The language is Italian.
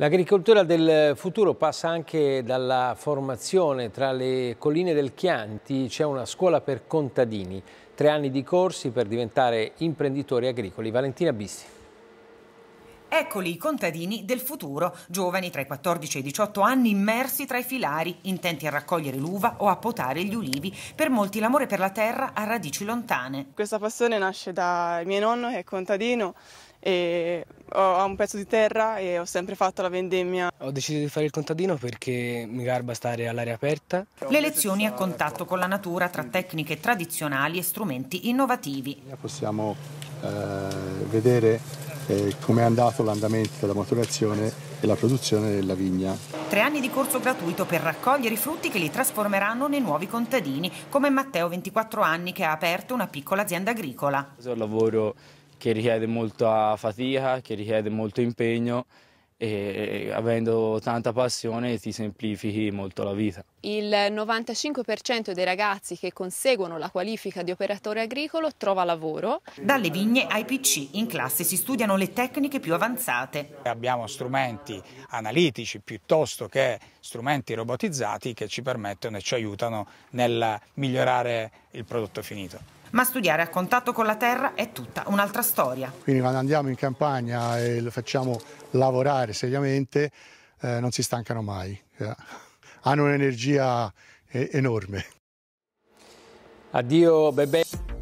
L'agricoltura del futuro passa anche dalla formazione tra le colline del Chianti, c'è una scuola per contadini, tre anni di corsi per diventare imprenditori agricoli. Valentina Bissi. Eccoli i contadini del futuro, giovani tra i 14 e i 18 anni immersi tra i filari, intenti a raccogliere l'uva o a potare gli ulivi. Per molti l'amore per la terra ha radici lontane. Questa passione nasce da mio nonno che è contadino e ho un pezzo di terra e ho sempre fatto la vendemmia. Ho deciso di fare il contadino perché mi garba stare all'aria aperta. Le lezioni a contatto con la natura tra tecniche tradizionali e strumenti innovativi. Possiamo eh, vedere eh, come è andato l'andamento della maturazione e la produzione della vigna. Tre anni di corso gratuito per raccogliere i frutti che li trasformeranno nei nuovi contadini, come Matteo, 24 anni, che ha aperto una piccola azienda agricola. Io lavoro che richiede molta fatica, che richiede molto impegno e avendo tanta passione ti semplifichi molto la vita. Il 95% dei ragazzi che conseguono la qualifica di operatore agricolo trova lavoro. Dalle vigne ai PC in classe si studiano le tecniche più avanzate. Abbiamo strumenti analitici piuttosto che strumenti robotizzati che ci permettono e ci aiutano nel migliorare il prodotto finito. Ma studiare a contatto con la terra è tutta un'altra storia. Quindi quando andiamo in campagna e lo facciamo lavorare seriamente, eh, non si stancano mai. Eh, hanno un'energia enorme. Addio, bebè.